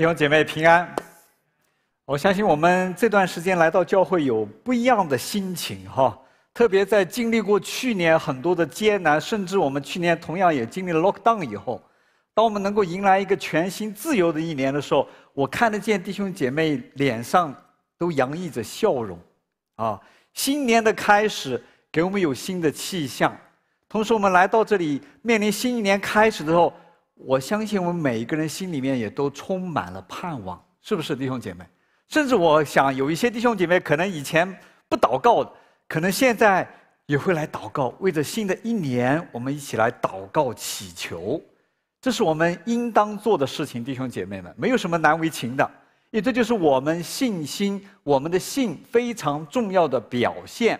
弟兄姐妹平安，我相信我们这段时间来到教会有不一样的心情哈。特别在经历过去年很多的艰难，甚至我们去年同样也经历了 lockdown 以后，当我们能够迎来一个全新自由的一年的时候，我看得见弟兄姐妹脸上都洋溢着笑容，啊，新年的开始给我们有新的气象。同时，我们来到这里面临新一年开始的时候。我相信我们每一个人心里面也都充满了盼望，是不是，弟兄姐妹？甚至我想，有一些弟兄姐妹可能以前不祷告，可能现在也会来祷告，为着新的一年，我们一起来祷告祈求，这是我们应当做的事情，弟兄姐妹们，没有什么难为情的，因为这就是我们信心、我们的信非常重要的表现。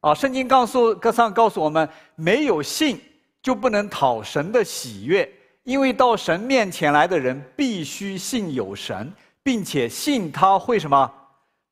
啊，圣经告诉、格桑告诉我们，没有信就不能讨神的喜悦。因为到神面前来的人必须信有神，并且信他会什么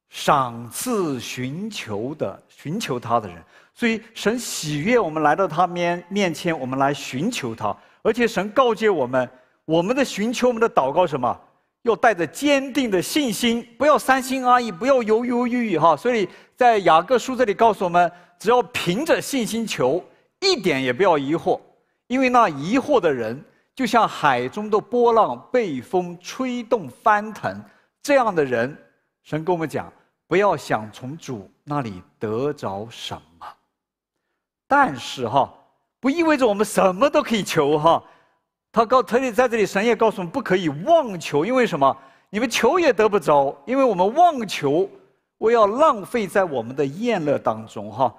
赏赐寻求的寻求他的人，所以神喜悦我们来到他面面前，我们来寻求他。而且神告诫我们，我们的寻求，我们的祷告，什么要带着坚定的信心，不要三心二意，不要犹犹豫豫，哈。所以在雅各书这里告诉我们，只要凭着信心求，一点也不要疑惑，因为那疑惑的人。就像海中的波浪被风吹动翻腾，这样的人，神跟我们讲，不要想从主那里得着什么。但是哈，不意味着我们什么都可以求哈。他告特地在这里，神也告诉我们不可以妄求，因为什么？你们求也得不着，因为我们妄求，我要浪费在我们的宴乐当中哈。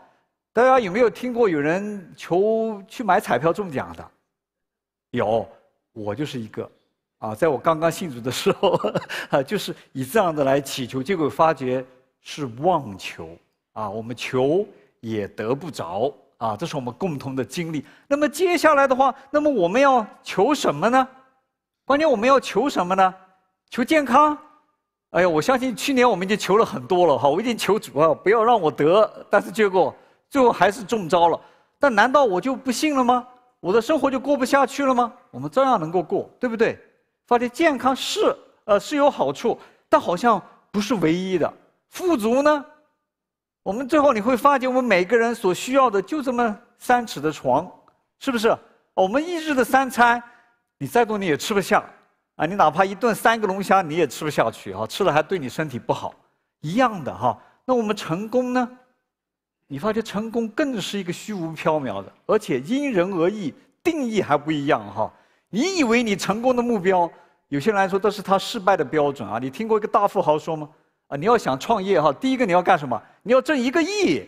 大家有没有听过有人求去买彩票中奖的？有，我就是一个，啊，在我刚刚信主的时候，啊，就是以这样的来祈求，结果发觉是妄求，啊，我们求也得不着，啊，这是我们共同的经历。那么接下来的话，那么我们要求什么呢？关键我们要求什么呢？求健康？哎呀，我相信去年我们已经求了很多了，哈，我已经求主啊，不要让我得，但是结果最后还是中招了。但难道我就不信了吗？我的生活就过不下去了吗？我们照样能够过，对不对？发现健康是，呃，是有好处，但好像不是唯一的。富足呢，我们最后你会发觉，我们每个人所需要的就这么三尺的床，是不是？我们一日的三餐，你再多你也吃不下，啊，你哪怕一顿三个龙虾你也吃不下去啊，吃了还对你身体不好，一样的哈。那我们成功呢？你发觉成功更是一个虚无缥缈的，而且因人而异，定义还不一样哈。你以为你成功的目标，有些人来说都是他失败的标准啊。你听过一个大富豪说吗？啊，你要想创业哈，第一个你要干什么？你要挣一个亿，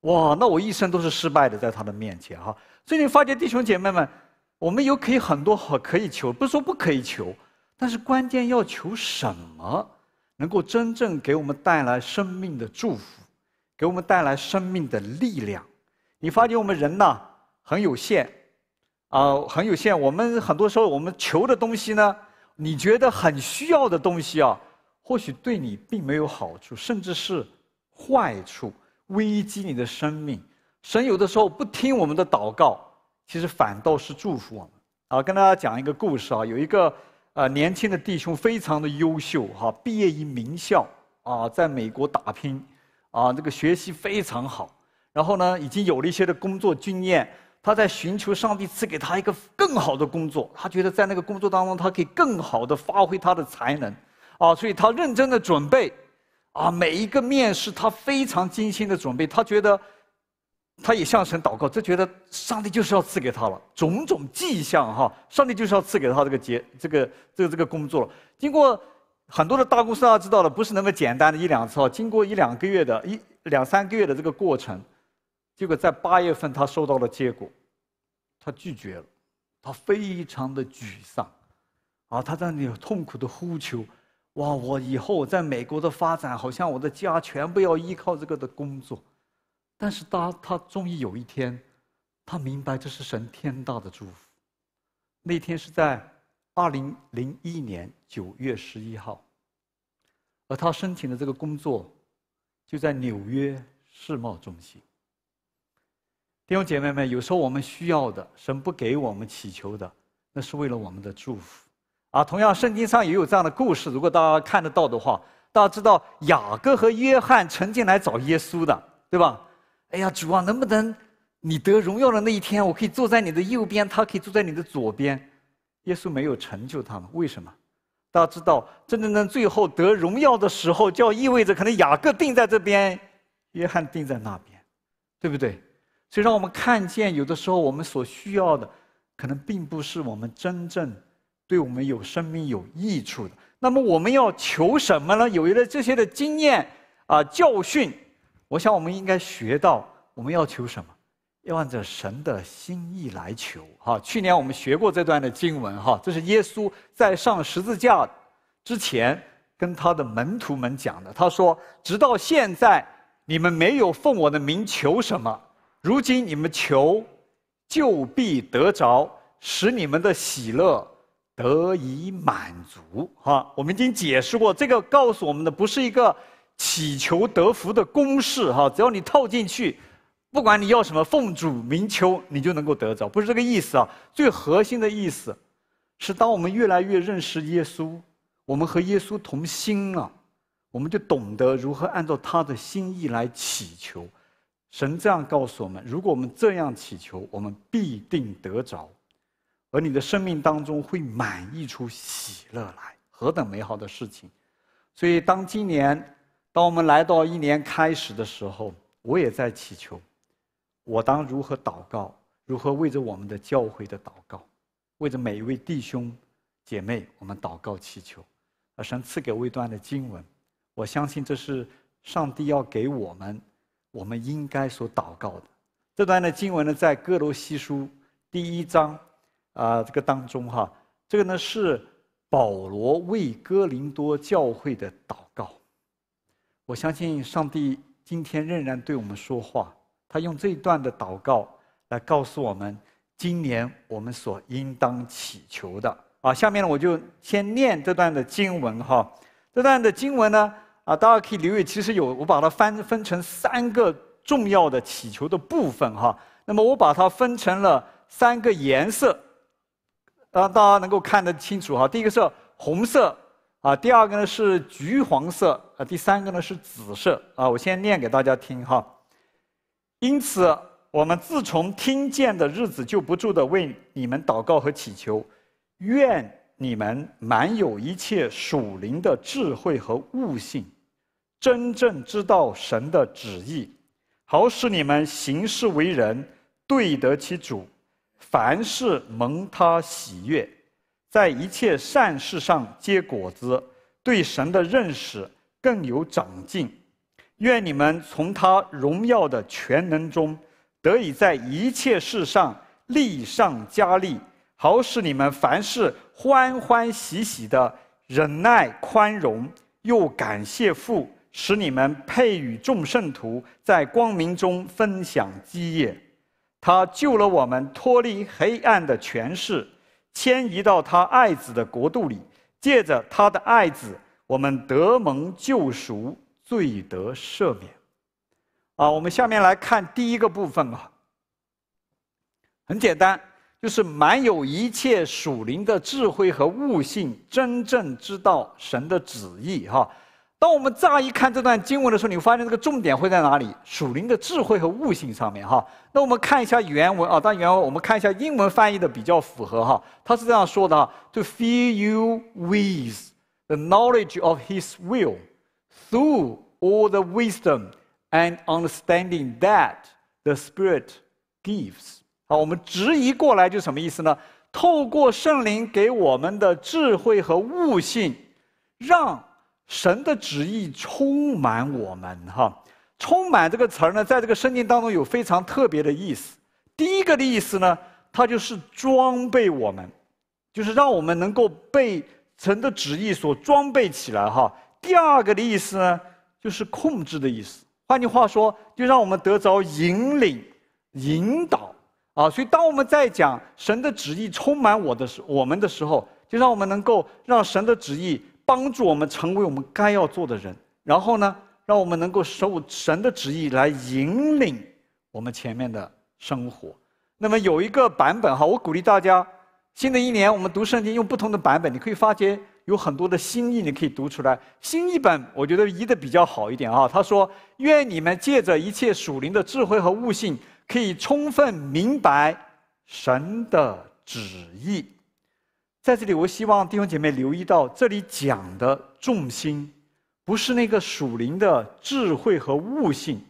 哇，那我一生都是失败的，在他的面前哈。所以你发觉，弟兄姐妹们，我们有可以很多好可以求，不是说不可以求，但是关键要求什么，能够真正给我们带来生命的祝福。给我们带来生命的力量。你发觉我们人呢很有限，啊很有限。我们很多时候我们求的东西呢，你觉得很需要的东西啊，或许对你并没有好处，甚至是坏处，危机你的生命。神有的时候不听我们的祷告，其实反倒是祝福我们。啊，跟大家讲一个故事啊，有一个呃年轻的弟兄非常的优秀哈，毕业于名校啊，在美国打拼。啊，这个学习非常好，然后呢，已经有了一些的工作经验，他在寻求上帝赐给他一个更好的工作。他觉得在那个工作当中，他可以更好的发挥他的才能，啊，所以他认真的准备，啊，每一个面试他非常精心的准备，他觉得，他也向神祷告，他觉得上帝就是要赐给他了，种种迹象哈，上帝就是要赐给他这个结，这个这个这个工作了。经过。很多的大公司大家知道的不是那么简单的一两次哦，经过一两个月的一两三个月的这个过程，结果在八月份他收到了结果，他拒绝了，他非常的沮丧，啊，他在那里痛苦的呼求，哇，我以后在美国的发展，好像我的家全部要依靠这个的工作，但是他他终于有一天，他明白这是神天大的祝福，那天是在。二零零一年九月十一号，而他申请的这个工作就在纽约世贸中心。弟兄姐妹们，有时候我们需要的神不给我们祈求的，那是为了我们的祝福啊。同样，圣经上也有这样的故事。如果大家看得到的话，大家知道雅各和约翰曾经来找耶稣的，对吧？哎呀，主啊，能不能你得荣耀的那一天，我可以坐在你的右边，他可以坐在你的左边。耶稣没有成就他们，为什么？大家知道，真真正最后得荣耀的时候，就要意味着可能雅各定在这边，约翰定在那边，对不对？所以让我们看见，有的时候我们所需要的，可能并不是我们真正对我们有生命有益处的。那么我们要求什么呢？有了这些的经验啊教训，我想我们应该学到，我们要求什么？要按照神的心意来求，哈。去年我们学过这段的经文，哈，这是耶稣在上十字架之前跟他的门徒们讲的。他说：“直到现在，你们没有奉我的名求什么；如今你们求，就必得着，使你们的喜乐得以满足。”哈，我们已经解释过，这个告诉我们的不是一个祈求得福的公式，哈，只要你套进去。不管你要什么，奉主名求，你就能够得着，不是这个意思啊。最核心的意思，是当我们越来越认识耶稣，我们和耶稣同心了，我们就懂得如何按照他的心意来祈求。神这样告诉我们：如果我们这样祈求，我们必定得着，而你的生命当中会满溢出喜乐来，何等美好的事情！所以，当今年，当我们来到一年开始的时候，我也在祈求。我当如何祷告？如何为着我们的教会的祷告，为着每一位弟兄、姐妹，我们祷告祈求。而神赐给未段的经文，我相信这是上帝要给我们，我们应该所祷告的。这段的经文呢，在哥罗西书第一章啊这个当中哈，这个呢是保罗为哥林多教会的祷告。我相信上帝今天仍然对我们说话。他用这一段的祷告来告诉我们，今年我们所应当祈求的啊。下面呢，我就先念这段的经文哈。这段的经文呢啊，大家可以留意，其实有我把它翻分成三个重要的祈求的部分哈。那么我把它分成了三个颜色，让大家能够看得清楚哈。第一个是红色啊，第二个呢是橘黄色啊，第三个呢是紫色啊。我先念给大家听哈。因此，我们自从听见的日子，就不住地为你们祷告和祈求，愿你们满有一切属灵的智慧和悟性，真正知道神的旨意，好使你们行事为人，对得起主，凡事蒙他喜悦，在一切善事上结果子，对神的认识更有长进。愿你们从他荣耀的全能中，得以在一切事上力上加力，好使你们凡事欢欢喜喜的忍耐宽容，又感谢父，使你们配与众圣徒在光明中分享基业。他救了我们脱离黑暗的权势，迁移到他爱子的国度里，借着他的爱子，我们得蒙救赎。罪得赦免，啊，我们下面来看第一个部分啊。很简单，就是满有一切属灵的智慧和悟性，真正知道神的旨意哈。当我们乍一看这段经文的时候，你会发现这个重点会在哪里？属灵的智慧和悟性上面哈。那我们看一下原文啊，但原文我们看一下英文翻译的比较符合哈，他是这样说的：To fill you with the knowledge of His will。Through all the wisdom and understanding that the Spirit gives，好，我们直译过来就什么意思呢？透过圣灵给我们的智慧和悟性，让神的旨意充满我们，哈。充满这个词儿呢，在这个圣经当中有非常特别的意思。第一个的意思呢，它就是装备我们，就是让我们能够被神的旨意所装备起来，哈。第二个的意思呢，就是控制的意思。换句话说，就让我们得着引领、引导啊。所以，当我们在讲神的旨意充满我的时，我们的时候，就让我们能够让神的旨意帮助我们成为我们该要做的人。然后呢，让我们能够受神的旨意来引领我们前面的生活。那么，有一个版本哈，我鼓励大家，新的一年我们读圣经用不同的版本，你可以发觉。有很多的新意，你可以读出来。新译本我觉得译的比较好一点啊。他说：“愿你们借着一切属灵的智慧和悟性，可以充分明白神的旨意。”在这里，我希望弟兄姐妹留意到，这里讲的重心，不是那个属灵的智慧和悟性，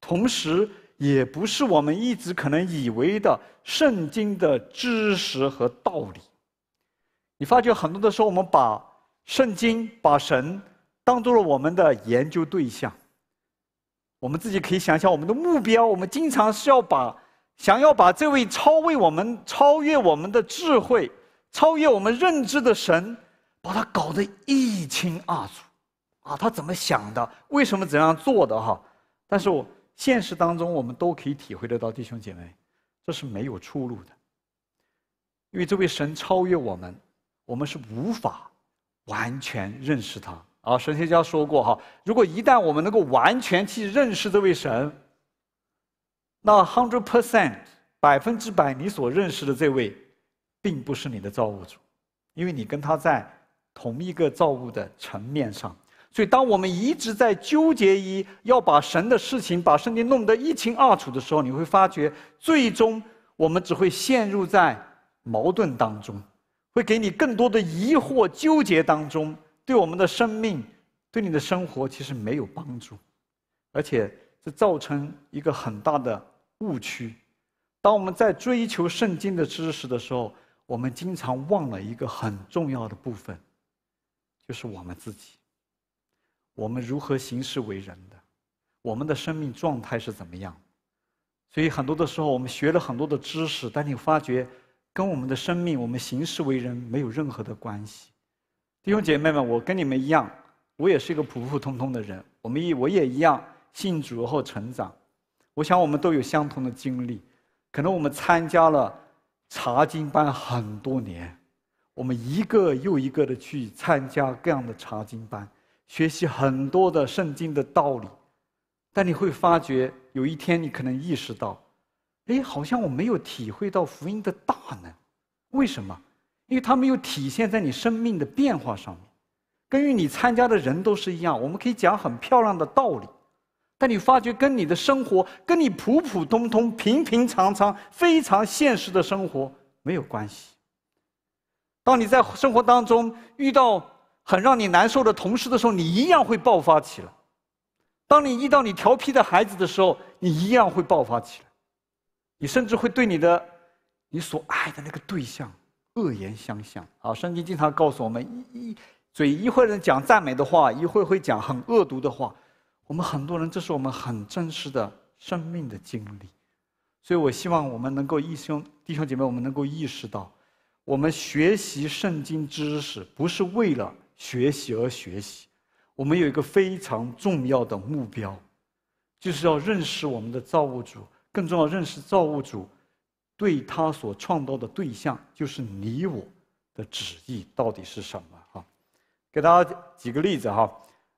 同时也不是我们一直可能以为的圣经的知识和道理。你发觉很多的时候，我们把圣经、把神当做了我们的研究对象。我们自己可以想想，我们的目标，我们经常是要把想要把这位超越我们、超越我们的智慧、超越我们认知的神，把它搞得一清二楚，啊，他怎么想的？为什么怎样做的？哈！但是我现实当中，我们都可以体会得到，弟兄姐妹，这是没有出路的，因为这位神超越我们。我们是无法完全认识他啊！神学家说过哈，如果一旦我们能够完全去认识这位神，那 hundred percent 百分之百你所认识的这位，并不是你的造物主，因为你跟他在同一个造物的层面上。所以，当我们一直在纠结于要把神的事情、把圣经弄得一清二楚的时候，你会发觉，最终我们只会陷入在矛盾当中。会给你更多的疑惑、纠结当中，对我们的生命、对你的生活其实没有帮助，而且这造成一个很大的误区。当我们在追求圣经的知识的时候，我们经常忘了一个很重要的部分，就是我们自己。我们如何行事为人的，我们的生命状态是怎么样？所以很多的时候，我们学了很多的知识，但你发觉。跟我们的生命、我们行事为人没有任何的关系，弟兄姐妹们，我跟你们一样，我也是一个普普通通的人，我们一我也一样信主后成长，我想我们都有相同的经历，可能我们参加了查经班很多年，我们一个又一个的去参加各样的查经班，学习很多的圣经的道理，但你会发觉有一天你可能意识到。哎，好像我没有体会到福音的大呢，为什么？因为它没有体现在你生命的变化上面。跟与你参加的人都是一样，我们可以讲很漂亮的道理，但你发觉跟你的生活，跟你普普通通、平平常常、非常现实的生活没有关系。当你在生活当中遇到很让你难受的同事的时候，你一样会爆发起来；当你遇到你调皮的孩子的时候，你一样会爆发起来。你甚至会对你的你所爱的那个对象恶言相向啊！圣经经常告诉我们，一一嘴一会儿讲赞美的话，一会儿会讲很恶毒的话。我们很多人，这是我们很真实的生命的经历。所以我希望我们能够一兄、弟兄姐妹，我们能够意识到，我们学习圣经知识不是为了学习而学习。我们有一个非常重要的目标，就是要认识我们的造物主。更重要，认识造物主对他所创造的对象，就是你我的旨意到底是什么哈。给大家举个例子哈，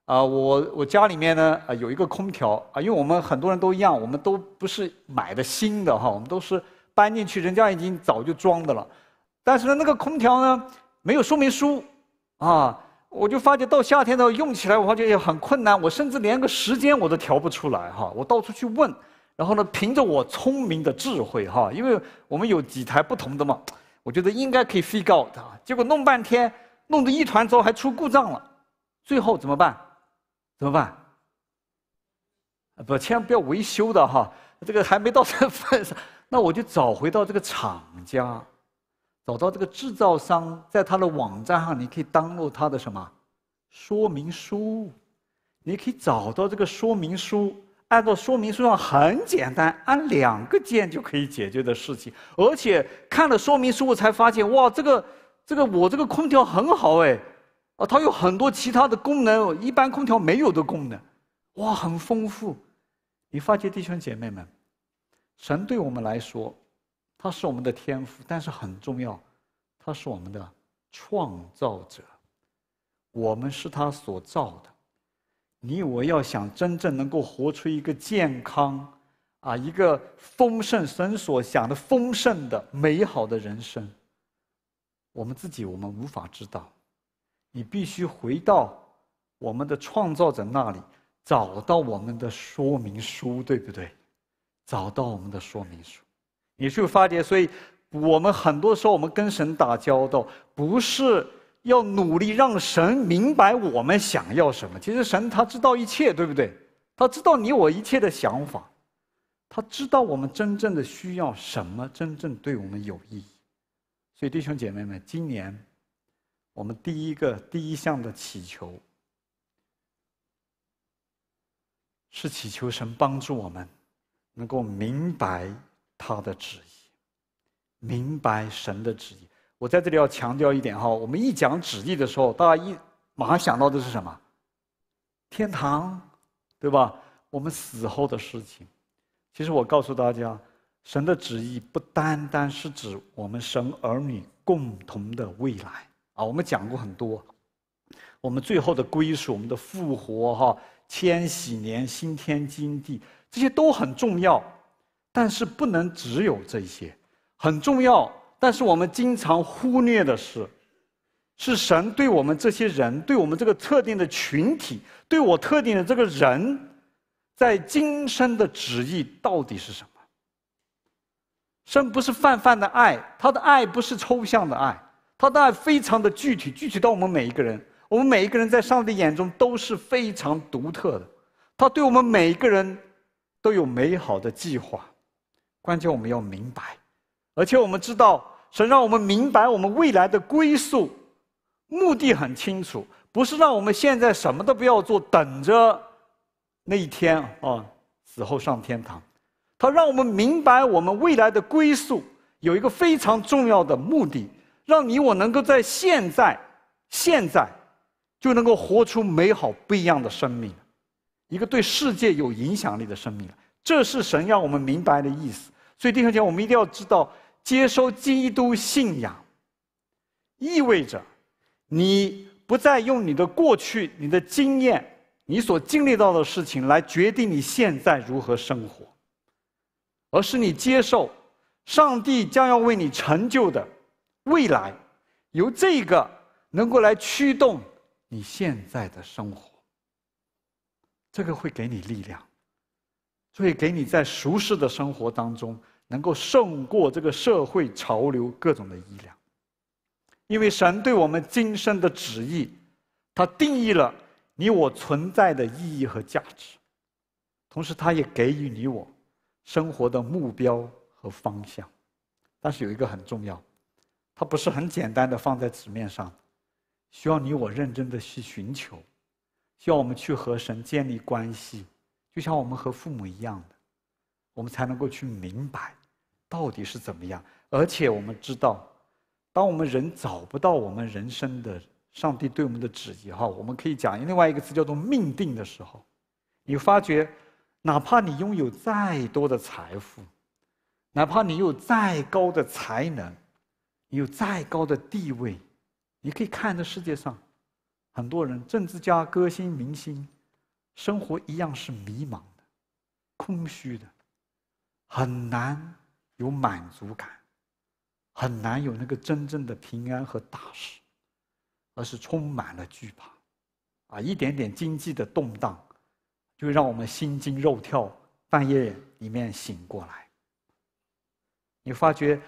啊，我我家里面呢啊有一个空调啊，因为我们很多人都一样，我们都不是买的新的哈，我们都是搬进去，人家已经早就装的了。但是呢，那个空调呢没有说明书啊，我就发觉到夏天的用起来，我发觉也很困难，我甚至连个时间我都调不出来哈，我到处去问。然后呢，凭着我聪明的智慧，哈，因为我们有几台不同的嘛，我觉得应该可以 figure out 啊。结果弄半天，弄得一团糟，还出故障了。最后怎么办？怎么办？不，千万不要维修的哈。这个还没到这份上，那我就找回到这个厂家，找到这个制造商，在他的网站上，你可以登录他的什么说明书，你可以找到这个说明书。按照说明书上很简单，按两个键就可以解决的事情。而且看了说明书，我才发现，哇，这个，这个我这个空调很好哎，啊，它有很多其他的功能，一般空调没有的功能，哇，很丰富。你发觉弟兄姐妹们，神对我们来说，他是我们的天赋，但是很重要，他是我们的创造者，我们是他所造的。你我要想真正能够活出一个健康，啊，一个丰盛神所想的丰盛的美好的人生，我们自己我们无法知道，你必须回到我们的创造者那里，找到我们的说明书，对不对？找到我们的说明书，你去发觉，所以我们很多时候我们跟神打交道不是。要努力让神明白我们想要什么。其实神他知道一切，对不对？他知道你我一切的想法，他知道我们真正的需要什么，真正对我们有意义。所以，弟兄姐妹们，今年我们第一个第一项的祈求是祈求神帮助我们能够明白他的旨意，明白神的旨意。我在这里要强调一点哈，我们一讲旨意的时候，大家一马上想到的是什么？天堂，对吧？我们死后的事情。其实我告诉大家，神的旨意不单单是指我们神儿女共同的未来啊。我们讲过很多，我们最后的归属、我们的复活哈、千禧年、新天经地，这些都很重要，但是不能只有这些，很重要。但是我们经常忽略的是，是神对我们这些人，对我们这个特定的群体，对我特定的这个人，在今生的旨意到底是什么？神不是泛泛的爱，他的爱不是抽象的爱，他的爱非常的具体，具体到我们每一个人。我们每一个人在上帝眼中都是非常独特的，他对我们每一个人都有美好的计划。关键我们要明白。而且我们知道，神让我们明白我们未来的归宿，目的很清楚，不是让我们现在什么都不要做，等着那一天啊死后上天堂。他让我们明白我们未来的归宿，有一个非常重要的目的，让你我能够在现在、现在就能够活出美好不一样的生命，一个对世界有影响力的生命。这是神让我们明白的意思。所以弟兄姐妹，我们一定要知道。接收基督信仰，意味着你不再用你的过去、你的经验、你所经历到的事情来决定你现在如何生活，而是你接受上帝将要为你成就的未来，由这个能够来驱动你现在的生活。这个会给你力量，会给你在俗世的生活当中。能够胜过这个社会潮流各种的力量，因为神对我们今生的旨意，他定义了你我存在的意义和价值，同时他也给予你我生活的目标和方向。但是有一个很重要，它不是很简单的放在纸面上，需要你我认真的去寻求，需要我们去和神建立关系，就像我们和父母一样的，我们才能够去明白。到底是怎么样？而且我们知道，当我们人找不到我们人生的上帝对我们的旨意哈，我们可以讲另外一个词叫做命定的时候，你发觉，哪怕你拥有再多的财富，哪怕你有再高的才能，有再高的地位，你可以看这世界上，很多人，政治家、歌星、明星，生活一样是迷茫的、空虚的，很难。有满足感，很难有那个真正的平安和踏实，而是充满了惧怕，啊，一点点经济的动荡，就会让我们心惊肉跳，半夜里面醒过来。你发觉，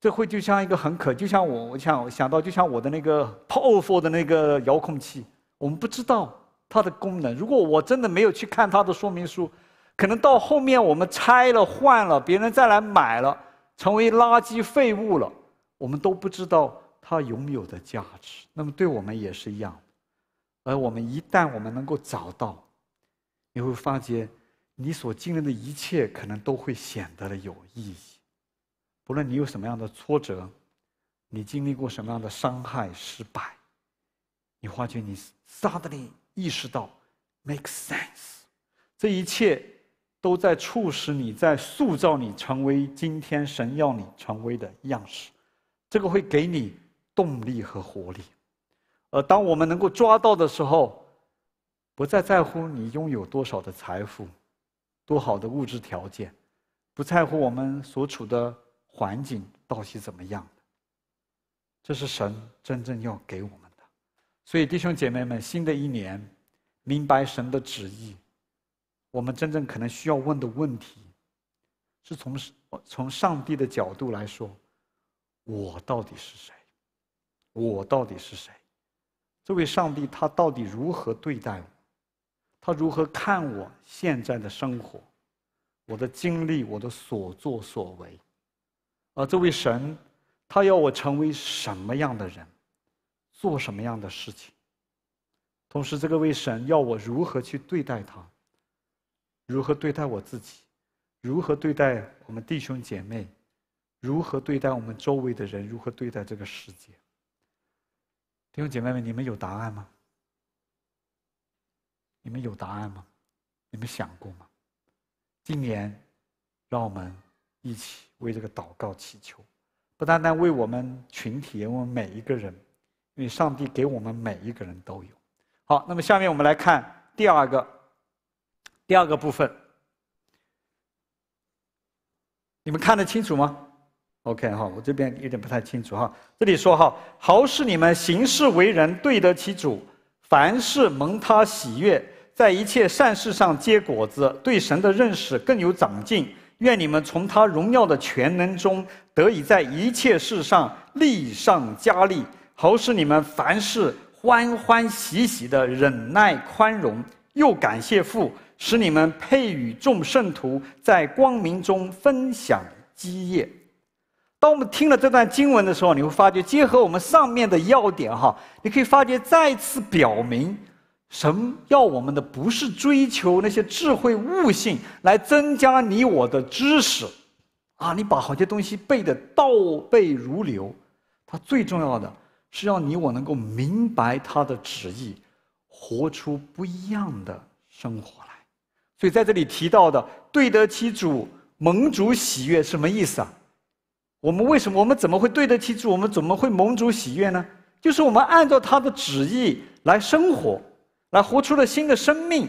这会就像一个很可，就像我，我想想到，就像我的那个 Powerful 的那个遥控器，我们不知道它的功能，如果我真的没有去看它的说明书。可能到后面我们拆了换了，别人再来买了，成为垃圾废物了，我们都不知道它拥有的价值。那么对我们也是一样，而我们一旦我们能够找到，你会发觉你所经历的一切可能都会显得了有意义。不论你有什么样的挫折，你经历过什么样的伤害、失败，你发觉你 suddenly 意识到，make sense，这一切。都在促使你，在塑造你成为今天神要你成为的样式，这个会给你动力和活力。而当我们能够抓到的时候，不再在乎你拥有多少的财富，多好的物质条件，不在乎我们所处的环境到底怎么样这是神真正要给我们的。所以，弟兄姐妹们，新的一年，明白神的旨意。我们真正可能需要问的问题，是从从上帝的角度来说，我到底是谁？我到底是谁？这位上帝他到底如何对待我？他如何看我现在的生活？我的经历，我的所作所为？而这位神，他要我成为什么样的人？做什么样的事情？同时，这个位神要我如何去对待他？如何对待我自己？如何对待我们弟兄姐妹？如何对待我们周围的人？如何对待这个世界？弟兄姐妹们，你们有答案吗？你们有答案吗？你们想过吗？今年，让我们一起为这个祷告祈求，不单单为我们群体，我们每一个人，因为上帝给我们每一个人都有。好，那么下面我们来看第二个。第二个部分，你们看得清楚吗？OK，哈，我这边有点不太清楚哈。这里说哈，好使你们行事为人对得起主，凡事蒙他喜悦，在一切善事上结果子，对神的认识更有长进。愿你们从他荣耀的全能中得以在一切事上力上加力，好使你们凡事欢欢喜喜的忍耐宽容，又感谢父。使你们配与众圣徒在光明中分享基业。当我们听了这段经文的时候，你会发觉结合我们上面的要点哈，你可以发觉再次表明，神要我们的不是追求那些智慧悟性来增加你我的知识，啊，你把好些东西背得倒背如流，它最重要的是让你我能够明白他的旨意，活出不一样的生活来。所以在这里提到的“对得起主，蒙主喜悦”什么意思啊？我们为什么？我们怎么会对得起主？我们怎么会蒙主喜悦呢？就是我们按照他的旨意来生活，来活出了新的生命，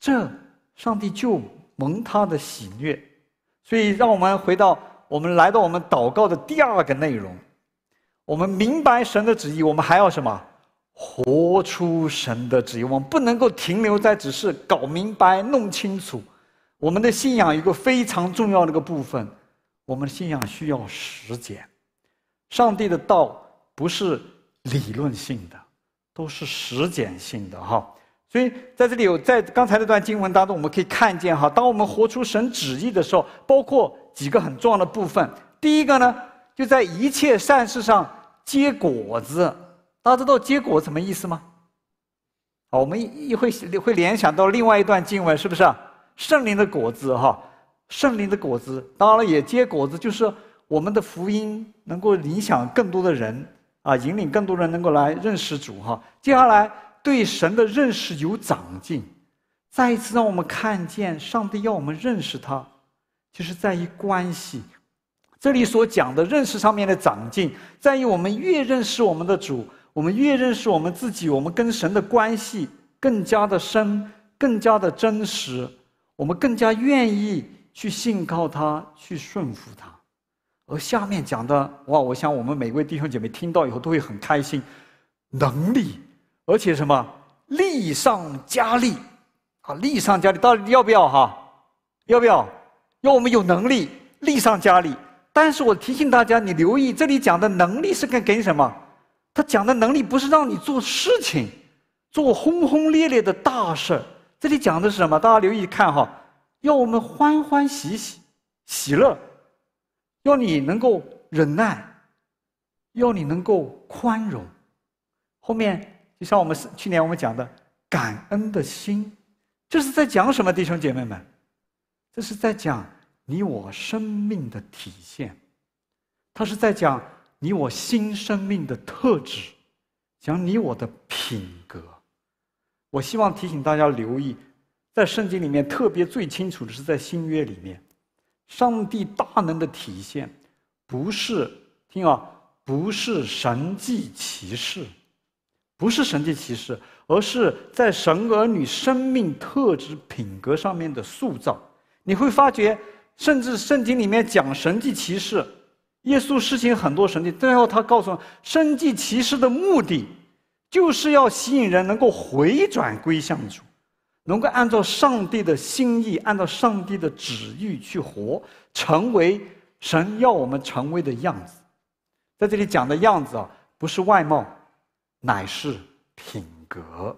这上帝就蒙他的喜悦。所以，让我们回到我们来到我们祷告的第二个内容，我们明白神的旨意，我们还要什么？活出神的旨意，我们不能够停留在只是搞明白、弄清楚我们的信仰一个非常重要的一个部分。我们的信仰需要实践，上帝的道不是理论性的，都是实践性的哈。所以在这里有在刚才那段经文当中，我们可以看见哈，当我们活出神旨意的时候，包括几个很重要的部分。第一个呢，就在一切善事上结果子。大家知道结果什么意思吗？好，我们一会会联想到另外一段经文，是不是圣灵的果子，哈，圣灵的果子，当然了，也结果子，就是我们的福音能够影响更多的人啊，引领更多人能够来认识主，哈。接下来对神的认识有长进，再一次让我们看见上帝要我们认识他，就是在于关系。这里所讲的认识上面的长进，在于我们越认识我们的主。我们越认识我们自己，我们跟神的关系更加的深，更加的真实，我们更加愿意去信靠他，去顺服他。而下面讲的哇，我想我们每位弟兄姐妹听到以后都会很开心，能力，而且什么力上加力啊，力上加力，到底要不要哈？要不要？要我们有能力，力上加力。但是我提醒大家，你留意这里讲的能力是跟跟什么？他讲的能力不是让你做事情，做轰轰烈烈的大事。这里讲的是什么？大家留意看哈，要我们欢欢喜喜、喜乐，要你能够忍耐，要你能够宽容。后面就像我们去年我们讲的感恩的心，这是在讲什么，弟兄姐妹们？这是在讲你我生命的体现。他是在讲。你我新生命的特质，讲你我的品格。我希望提醒大家留意，在圣经里面特别最清楚的是在新约里面，上帝大能的体现，不是听啊，不是神迹奇事，不是神迹奇事，而是在神儿女生命特质品格上面的塑造。你会发觉，甚至圣经里面讲神迹奇事。耶稣施行很多神迹，最后他告诉生计其事的目的，就是要吸引人能够回转归向主，能够按照上帝的心意，按照上帝的旨意去活，成为神要我们成为的样子。在这里讲的样子啊，不是外貌，乃是品格，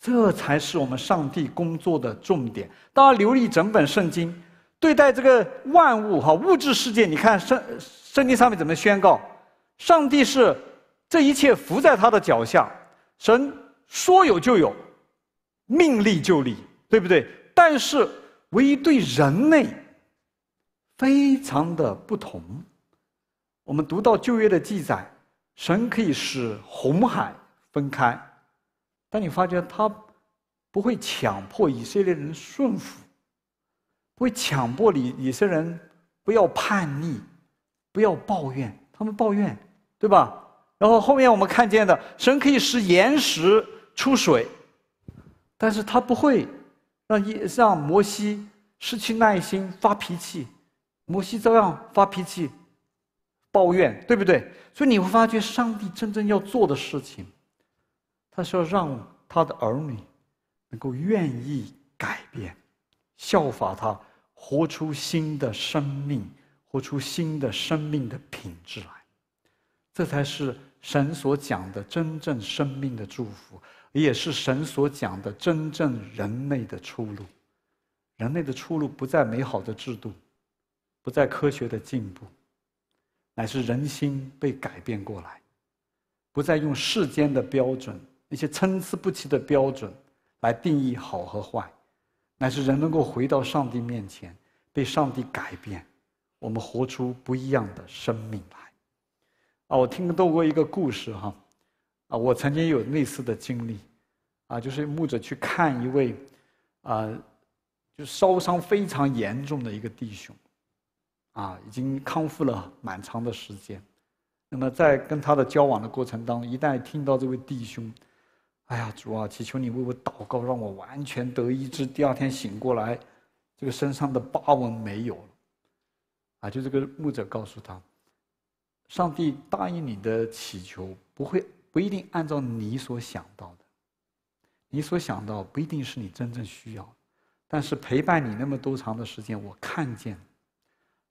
这才是我们上帝工作的重点。大家留意整本圣经。对待这个万物哈物质世界，你看圣圣经上面怎么宣告：上帝是这一切伏在他的脚下，神说有就有，命立就立，对不对？但是，唯一对人类非常的不同，我们读到旧约的记载，神可以使红海分开，但你发觉他不会强迫以色列人顺服。会强迫你，以色列人不要叛逆，不要抱怨。他们抱怨，对吧？然后后面我们看见的，神可以使岩石出水，但是他不会让一让摩西失去耐心发脾气。摩西照样发脾气，抱怨，对不对？所以你会发觉，上帝真正要做的事情，他是要让他的儿女能够愿意改变。效法他，活出新的生命，活出新的生命的品质来，这才是神所讲的真正生命的祝福，也是神所讲的真正人类的出路。人类的出路不在美好的制度，不在科学的进步，乃是人心被改变过来，不再用世间的标准，那些参差不齐的标准，来定义好和坏。乃是人能够回到上帝面前，被上帝改变，我们活出不一样的生命来。啊，我听到过一个故事哈，啊，我曾经有类似的经历，啊，就是牧者去看一位，啊，就烧伤非常严重的一个弟兄，啊，已经康复了蛮长的时间，那么在跟他的交往的过程当中，一旦听到这位弟兄。哎呀，主啊，祈求你为我祷告，让我完全得医治。第二天醒过来，这个身上的疤痕没有了。啊，就这个牧者告诉他，上帝答应你的祈求不会不一定按照你所想到的，你所想到不一定是你真正需要，但是陪伴你那么多长的时间，我看见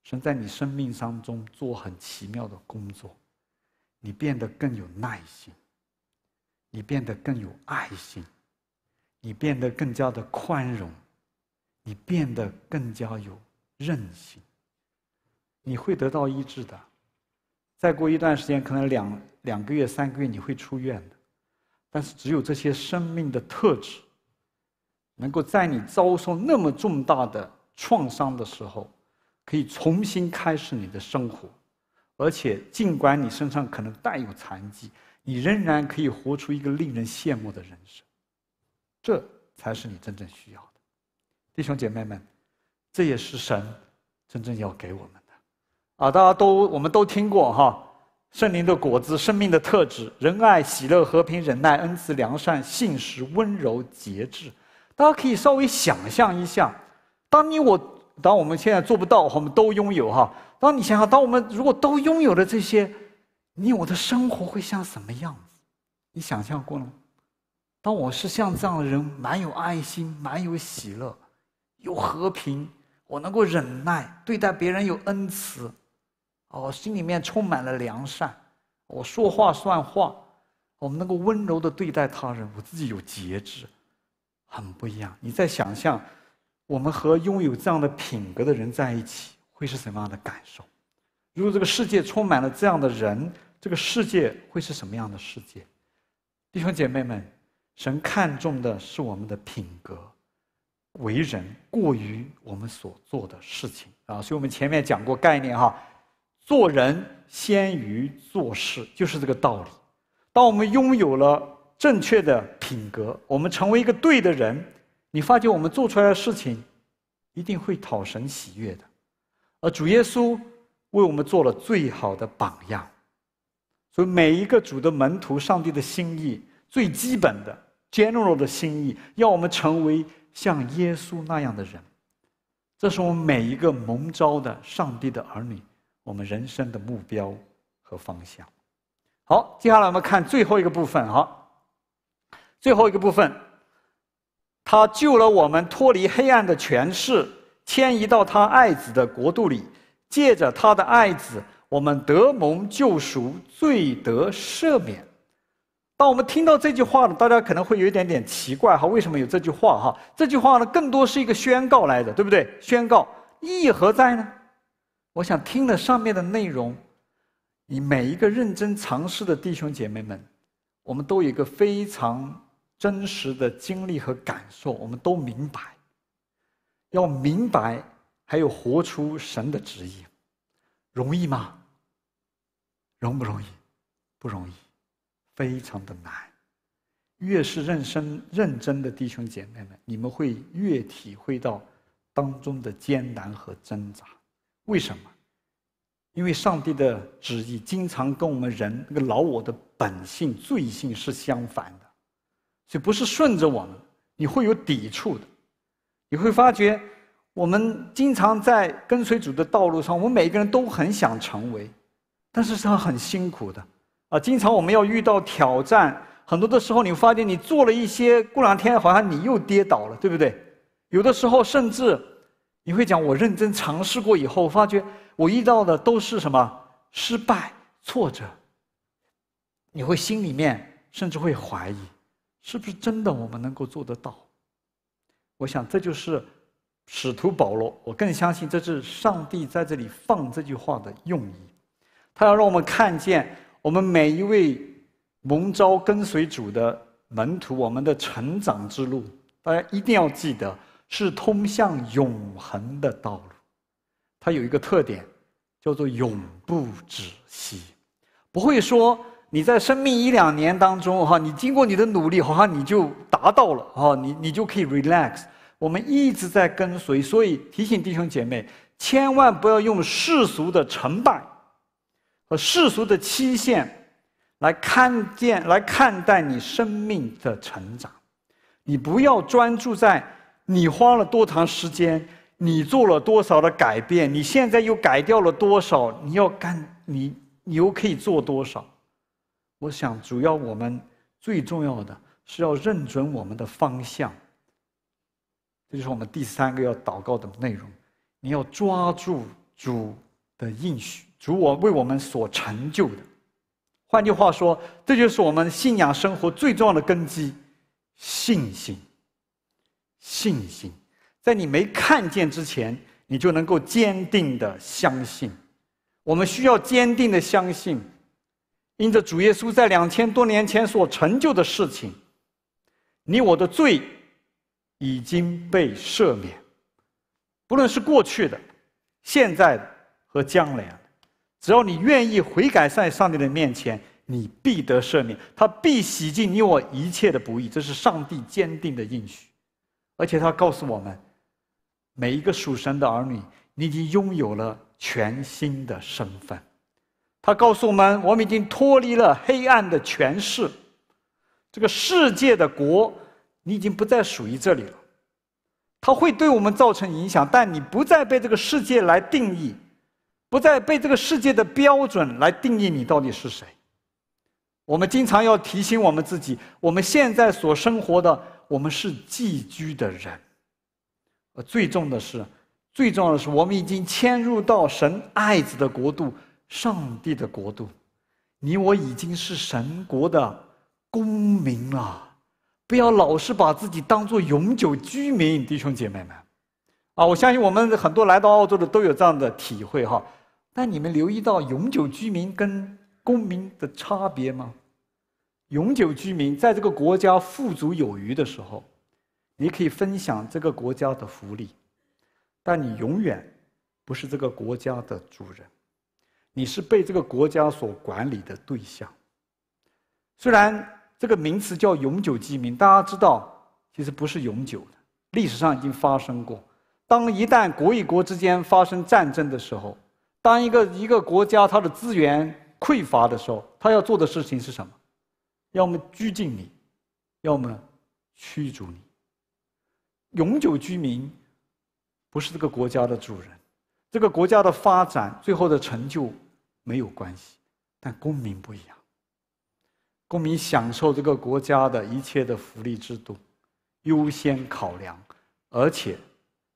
神在你生命当中做很奇妙的工作，你变得更有耐心。你变得更有爱心，你变得更加的宽容，你变得更加有韧性。你会得到医治的，再过一段时间，可能两两个月、三个月，你会出院的。但是，只有这些生命的特质，能够在你遭受那么重大的创伤的时候，可以重新开始你的生活，而且尽管你身上可能带有残疾。你仍然可以活出一个令人羡慕的人生，这才是你真正需要的，弟兄姐妹们，这也是神真正要给我们的。啊，大家都，我们都听过哈，圣灵的果子，生命的特质：仁爱、喜乐、和平、忍耐、恩慈、良善、信实、温柔、节制。大家可以稍微想象一下，当你我，当我们现在做不到，我们都拥有哈。当你想想，当我们如果都拥有了这些。你我的生活会像什么样子？你想象过了吗？当我是像这样的人，满有爱心，满有喜乐，有和平，我能够忍耐，对待别人有恩慈，哦，心里面充满了良善，我说话算话，我们能够温柔的对待他人，我自己有节制，很不一样。你在想象，我们和拥有这样的品格的人在一起，会是什么样的感受？如果这个世界充满了这样的人，这个世界会是什么样的世界？弟兄姐妹们，神看重的是我们的品格、为人，过于我们所做的事情啊！所以我们前面讲过概念哈，做人先于做事，就是这个道理。当我们拥有了正确的品格，我们成为一个对的人，你发觉我们做出来的事情，一定会讨神喜悦的。而主耶稣。为我们做了最好的榜样，所以每一个主的门徒，上帝的心意最基本的 general 的心意，要我们成为像耶稣那样的人，这是我们每一个蒙召的上帝的儿女，我们人生的目标和方向。好，接下来我们看最后一个部分哈。最后一个部分，他救了我们脱离黑暗的权势，迁移到他爱子的国度里。借着他的爱子，我们得蒙救赎，罪得赦免。当我们听到这句话呢，大家可能会有一点点奇怪哈，为什么有这句话哈？这句话呢，更多是一个宣告来的，对不对？宣告意义何在呢？我想听了上面的内容，你每一个认真尝试的弟兄姐妹们，我们都有一个非常真实的经历和感受，我们都明白，要明白。还有活出神的旨意，容易吗？容不容易？不容易，非常的难。越是认真认真的弟兄姐妹们，你们会越体会到当中的艰难和挣扎。为什么？因为上帝的旨意经常跟我们人那个老我的本性、罪性是相反的，所以不是顺着我们，你会有抵触的，你会发觉。我们经常在跟随主的道路上，我们每一个人都很想成为，但是它很辛苦的啊！经常我们要遇到挑战，很多的时候你发现你做了一些，过两天好像你又跌倒了，对不对？有的时候甚至你会讲，我认真尝试过以后，发觉我遇到的都是什么失败、挫折，你会心里面甚至会怀疑，是不是真的我们能够做得到？我想这就是。使徒保罗，我更相信这是上帝在这里放这句话的用意，他要让我们看见我们每一位蒙召跟随主的门徒，我们的成长之路。大家一定要记得，是通向永恒的道路。它有一个特点，叫做永不止息，不会说你在生命一两年当中，哈，你经过你的努力，好像你就达到了，哈，你你就可以 relax。我们一直在跟随，所以提醒弟兄姐妹，千万不要用世俗的成败和世俗的期限来看见、来看待你生命的成长。你不要专注在你花了多长时间，你做了多少的改变，你现在又改掉了多少，你要干你，你又可以做多少？我想，主要我们最重要的是要认准我们的方向。这就是我们第三个要祷告的内容，你要抓住主的应许，主我为我们所成就的。换句话说，这就是我们信仰生活最重要的根基——信心。信心，在你没看见之前，你就能够坚定的相信。我们需要坚定的相信，因着主耶稣在两千多年前所成就的事情，你我的罪。已经被赦免，不论是过去的、现在的和将来的，只要你愿意悔改，在上帝的面前，你必得赦免，他必洗净你我一切的不义，这是上帝坚定的应许。而且他告诉我们，每一个属神的儿女，你已经拥有了全新的身份。他告诉我们，我们已经脱离了黑暗的权势，这个世界的国。你已经不再属于这里了，它会对我们造成影响，但你不再被这个世界来定义，不再被这个世界的标准来定义你到底是谁。我们经常要提醒我们自己，我们现在所生活的，我们是寄居的人。而最重的是，最重要的是，我们已经迁入到神爱子的国度，上帝的国度，你我已经是神国的公民了。不要老是把自己当做永久居民，弟兄姐妹们，啊，我相信我们很多来到澳洲的都有这样的体会哈。但你们留意到永久居民跟公民的差别吗？永久居民在这个国家富足有余的时候，你可以分享这个国家的福利，但你永远不是这个国家的主人，你是被这个国家所管理的对象。虽然。这个名词叫永久居民，大家知道，其实不是永久的。历史上已经发生过，当一旦国与国之间发生战争的时候，当一个一个国家它的资源匮乏的时候，它要做的事情是什么？要么拘禁你，要么驱逐你。永久居民不是这个国家的主人，这个国家的发展最后的成就没有关系，但公民不一样。公民享受这个国家的一切的福利制度，优先考量。而且，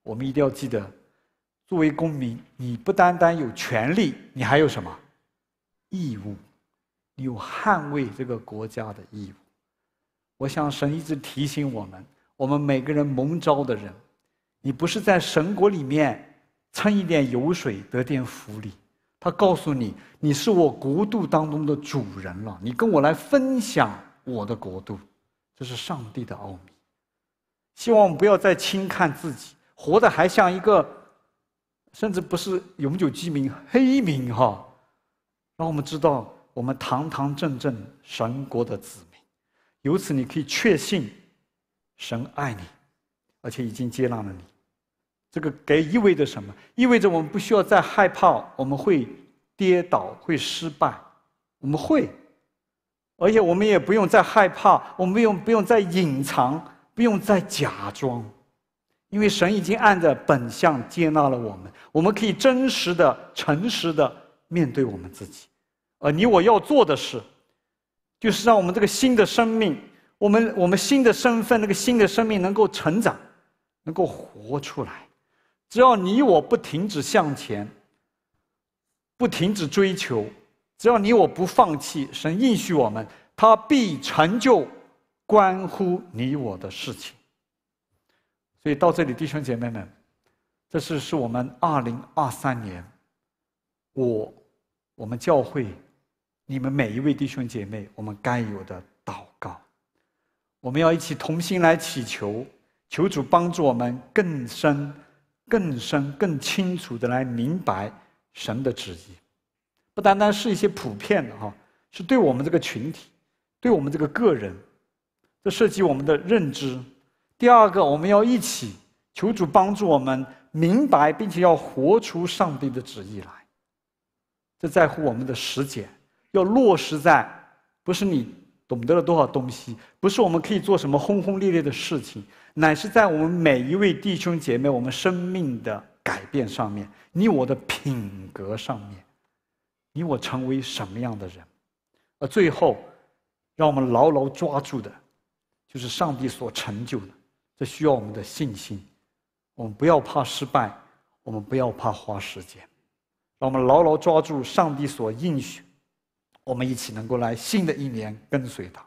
我们一定要记得，作为公民，你不单单有权利，你还有什么义务？你有捍卫这个国家的义务。我想，神一直提醒我们：，我们每个人蒙召的人，你不是在神国里面蹭一点油水得点福利。他告诉你，你是我国度当中的主人了。你跟我来分享我的国度，这是上帝的奥秘。希望我们不要再轻看自己，活得还像一个，甚至不是永久居民、黑民哈。让我们知道，我们堂堂正正神国的子民。由此，你可以确信，神爱你，而且已经接纳了你。这个给意味着什么？意味着我们不需要再害怕我们会跌倒、会失败，我们会，而且我们也不用再害怕，我们不用不用再隐藏、不用再假装，因为神已经按着本相接纳了我们，我们可以真实的、诚实的面对我们自己。而你我要做的事，就是让我们这个新的生命，我们我们新的身份，那个新的生命能够成长，能够活出来。只要你我不停止向前，不停止追求，只要你我不放弃，神应许我们，他必成就关乎你我的事情。所以到这里，弟兄姐妹们，这是是我们二零二三年，我我们教会你们每一位弟兄姐妹，我们该有的祷告。我们要一起同心来祈求，求主帮助我们更深。更深、更清楚的来明白神的旨意，不单单是一些普遍的哈，是对我们这个群体，对我们这个个人，这涉及我们的认知。第二个，我们要一起求主帮助我们明白，并且要活出上帝的旨意来。这在乎我们的实践，要落实在，不是你。懂得了多少东西？不是我们可以做什么轰轰烈烈的事情，乃是在我们每一位弟兄姐妹我们生命的改变上面，你我的品格上面，你我成为什么样的人？而最后，让我们牢牢抓住的，就是上帝所成就的。这需要我们的信心，我们不要怕失败，我们不要怕花时间，让我们牢牢抓住上帝所应许。我们一起能够来新的一年跟随他。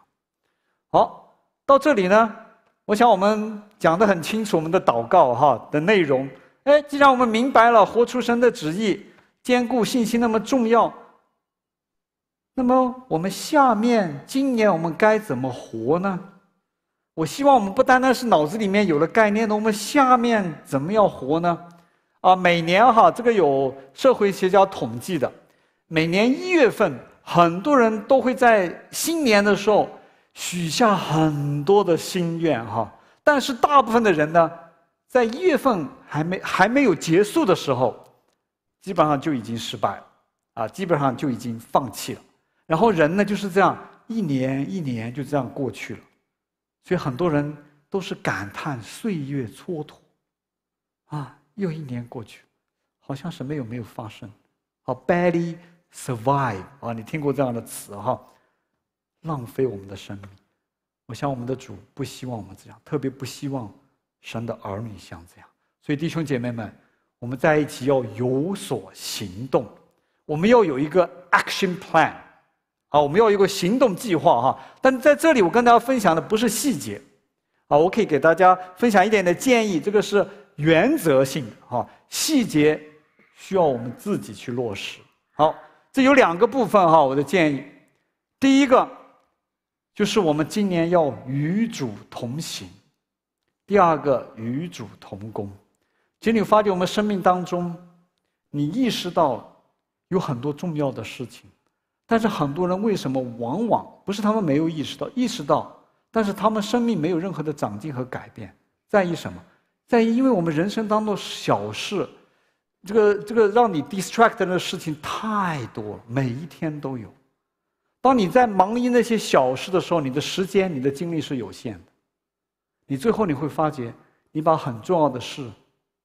好，到这里呢，我想我们讲的很清楚，我们的祷告哈的内容。哎，既然我们明白了活出神的旨意，坚固信心那么重要，那么我们下面今年我们该怎么活呢？我希望我们不单单是脑子里面有了概念，那我们下面怎么样活呢？啊，每年哈，这个有社会学家统计的，每年一月份。很多人都会在新年的时候许下很多的心愿哈，但是大部分的人呢，在一月份还没还没有结束的时候，基本上就已经失败了，啊，基本上就已经放弃了。然后人呢就是这样一年一年就这样过去了，所以很多人都是感叹岁月蹉跎，啊，又一年过去，好像什么也没有发生，好，barely Survive 啊！你听过这样的词哈？浪费我们的生命。我想我们的主不希望我们这样，特别不希望神的儿女像这样。所以弟兄姐妹们，我们在一起要有所行动。我们要有一个 action plan 啊，我们要有一个行动计划哈。但在这里，我跟大家分享的不是细节啊，我可以给大家分享一点的建议，这个是原则性的哈。细节需要我们自己去落实。好。这有两个部分哈，我的建议，第一个就是我们今年要与主同行，第二个与主同工。其实你发觉我们生命当中，你意识到有很多重要的事情，但是很多人为什么往往不是他们没有意识到，意识到，但是他们生命没有任何的长进和改变，在意什么？在意，因为我们人生当中小事。这个这个让你 distract 的事情太多了，每一天都有。当你在忙于那些小事的时候，你的时间、你的精力是有限的。你最后你会发觉，你把很重要的事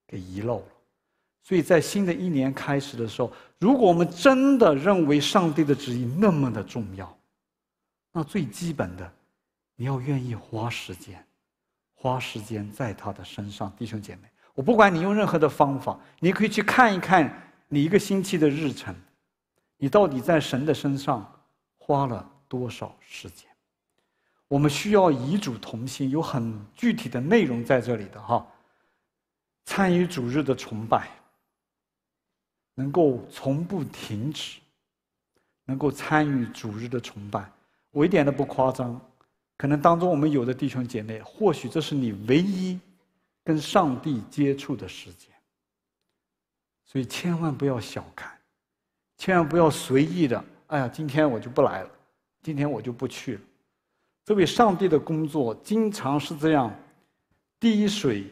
给遗漏了。所以在新的一年开始的时候，如果我们真的认为上帝的旨意那么的重要，那最基本的，你要愿意花时间，花时间在他的身上，弟兄姐妹。我不管你用任何的方法，你可以去看一看你一个星期的日程，你到底在神的身上花了多少时间？我们需要遗主同心，有很具体的内容在这里的哈。参与主日的崇拜，能够从不停止，能够参与主日的崇拜。我一点都不夸张，可能当中我们有的弟兄姐妹，或许这是你唯一。跟上帝接触的时间，所以千万不要小看，千万不要随意的。哎呀，今天我就不来了，今天我就不去了。这位上帝的工作，经常是这样滴水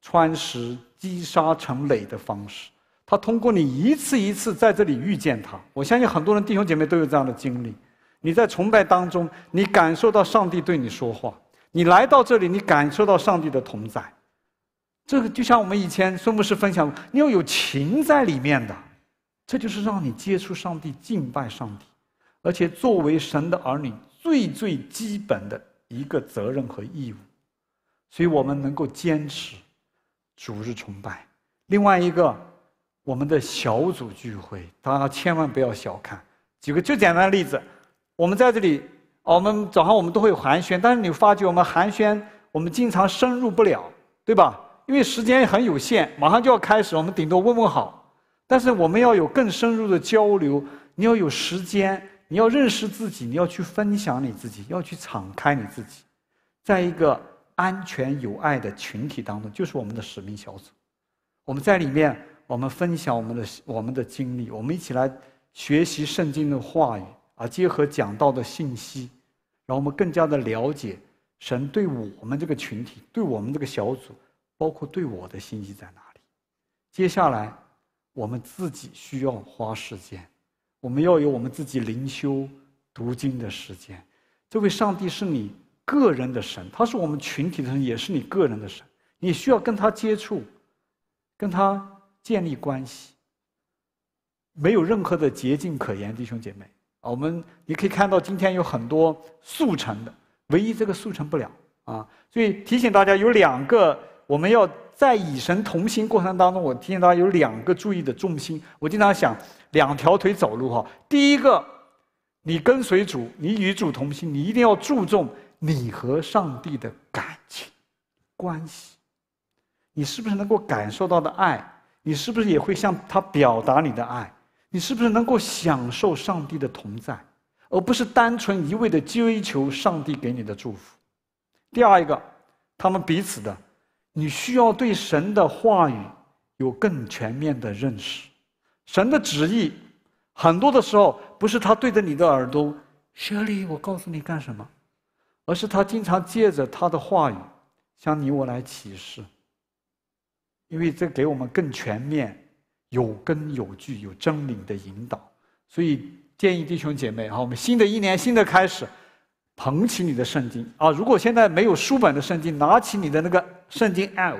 穿石、积沙成垒的方式。他通过你一次一次在这里遇见他。我相信很多人弟兄姐妹都有这样的经历：你在崇拜当中，你感受到上帝对你说话；你来到这里，你感受到上帝的同在。这个就像我们以前孙牧师分享你要有情在里面的，这就是让你接触上帝、敬拜上帝，而且作为神的儿女最最基本的一个责任和义务。所以我们能够坚持逐日崇拜。另外一个，我们的小组聚会，大家千万不要小看。举个最简单的例子，我们在这里，我们早上我们都会有寒暄，但是你发觉我们寒暄，我们经常深入不了，对吧？因为时间很有限，马上就要开始，我们顶多问问好。但是我们要有更深入的交流，你要有时间，你要认识自己，你要去分享你自己，要去敞开你自己，在一个安全有爱的群体当中，就是我们的使命小组。我们在里面，我们分享我们的我们的经历，我们一起来学习圣经的话语啊，结合讲到的信息，让我们更加的了解神对我们这个群体，对我们这个小组。包括对我的心意在哪里？接下来，我们自己需要花时间，我们要有我们自己灵修、读经的时间。这位上帝是你个人的神，他是我们群体的神，也是你个人的神。你需要跟他接触，跟他建立关系，没有任何的捷径可言，弟兄姐妹。啊，我们你可以看到，今天有很多速成的，唯一这个速成不了啊。所以提醒大家有两个。我们要在与神同行过程当中，我提醒大家有两个注意的重心。我经常想两条腿走路哈。第一个，你跟随主，你与主同行，你一定要注重你和上帝的感情关系。你是不是能够感受到的爱？你是不是也会向他表达你的爱？你是不是能够享受上帝的同在，而不是单纯一味的追求上帝给你的祝福？第二一个，他们彼此的。你需要对神的话语有更全面的认识。神的旨意很多的时候，不是他对着你的耳朵：“小李，我告诉你干什么？”而是他经常借着他的话语，向你我来启示。因为这给我们更全面、有根有据、有真理的引导。所以建议弟兄姐妹哈，我们新的一年新的开始。捧起你的圣经啊！如果现在没有书本的圣经，拿起你的那个圣经 L，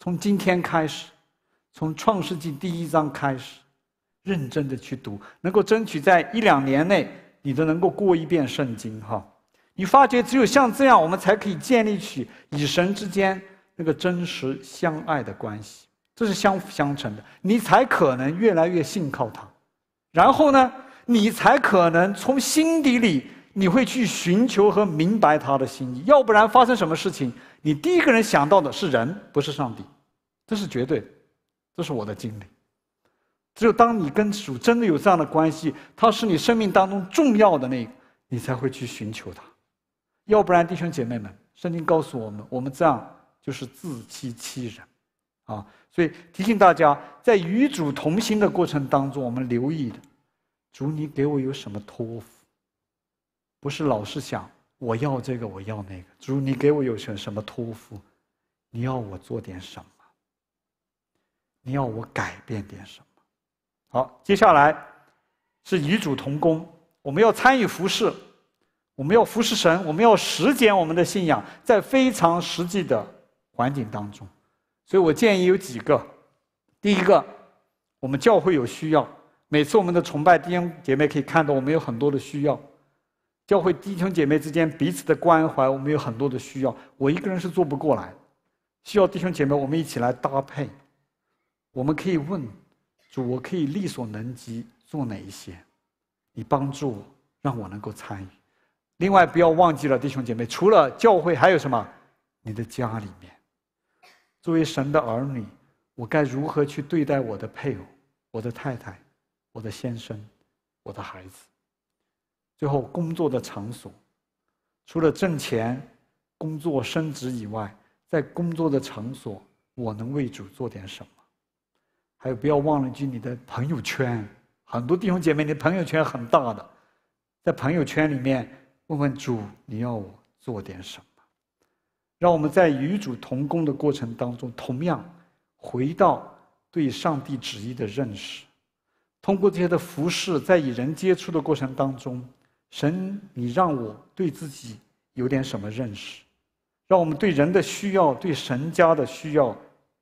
从今天开始，从创世纪第一章开始，认真的去读，能够争取在一两年内，你都能够过一遍圣经哈。你发觉只有像这样，我们才可以建立起与神之间那个真实相爱的关系，这是相辅相成的，你才可能越来越信靠他，然后呢，你才可能从心底里。你会去寻求和明白他的心意，要不然发生什么事情，你第一个人想到的是人，不是上帝，这是绝对，这是我的经历。只有当你跟主真的有这样的关系，他是你生命当中重要的那，个，你才会去寻求他。要不然，弟兄姐妹们，圣经告诉我们，我们这样就是自欺欺人，啊，所以提醒大家，在与主同行的过程当中，我们留意的，主，你给我有什么托付？不是老是想我要这个我要那个主你给我有什什么托付，你要我做点什么，你要我改变点什么？好，接下来是与主同工，我们要参与服侍，我们要服侍神，我们要实践我们的信仰，在非常实际的环境当中。所以我建议有几个：第一个，我们教会有需要，每次我们的崇拜弟兄姐妹可以看到我们有很多的需要。教会弟兄姐妹之间彼此的关怀，我们有很多的需要。我一个人是做不过来需要弟兄姐妹我们一起来搭配。我们可以问主：“我可以力所能及做哪一些？”你帮助我，让我能够参与。另外，不要忘记了弟兄姐妹，除了教会还有什么？你的家里面，作为神的儿女，我该如何去对待我的配偶、我的太太、我的先生、我的孩子？最后工作的场所，除了挣钱、工作升职以外，在工作的场所，我能为主做点什么？还有，不要忘了，句你的朋友圈，很多弟兄姐妹，你的朋友圈很大的，在朋友圈里面问问主，你要我做点什么？让我们在与主同工的过程当中，同样回到对上帝旨意的认识，通过这些的服饰，在与人接触的过程当中。神，你让我对自己有点什么认识，让我们对人的需要、对神家的需要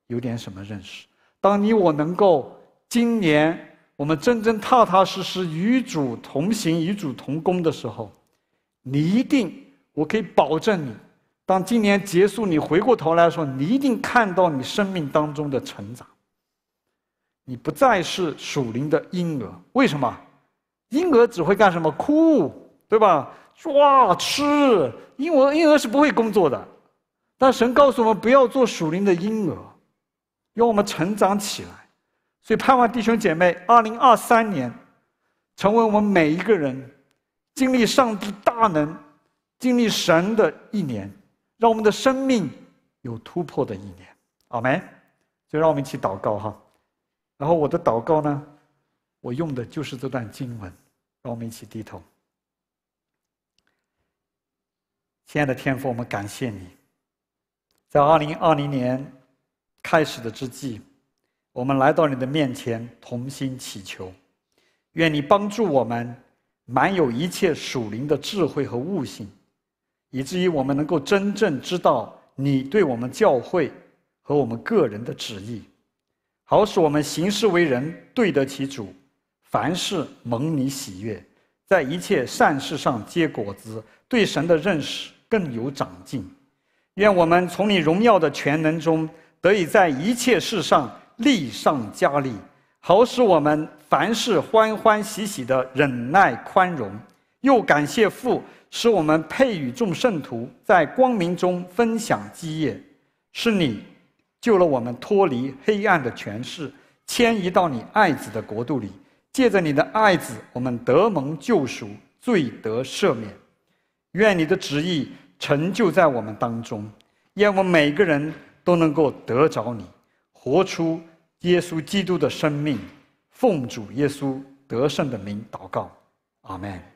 有点什么认识。当你我能够今年我们真正踏踏实实与主同行、与主同工的时候，你一定，我可以保证你，当今年结束，你回过头来说，你一定看到你生命当中的成长。你不再是属灵的婴儿，为什么？婴儿只会干什么？哭，对吧？抓、吃。婴儿婴儿是不会工作的。但神告诉我们，不要做属灵的婴儿，要我们成长起来。所以盼望弟兄姐妹，二零二三年，成为我们每一个人经历上帝大能、经历神的一年，让我们的生命有突破的一年。阿门。就让我们一起祷告哈。然后我的祷告呢？我用的就是这段经文，让我们一起低头。亲爱的天父，我们感谢你，在二零二零年开始的之际，我们来到你的面前，同心祈求，愿你帮助我们，满有一切属灵的智慧和悟性，以至于我们能够真正知道你对我们教会和我们个人的旨意，好使我们行事为人对得起主。凡事蒙你喜悦，在一切善事上结果子，对神的认识更有长进。愿我们从你荣耀的全能中，得以在一切事上力上加力，好使我们凡事欢欢喜喜的忍耐宽容，又感谢父，使我们配与众圣徒在光明中分享基业。是你救了我们脱离黑暗的权势，迁移到你爱子的国度里。借着你的爱子，我们得蒙救赎、罪得赦免。愿你的旨意成就在我们当中，愿我们每个人都能够得着你，活出耶稣基督的生命，奉主耶稣得胜的名祷告。阿门。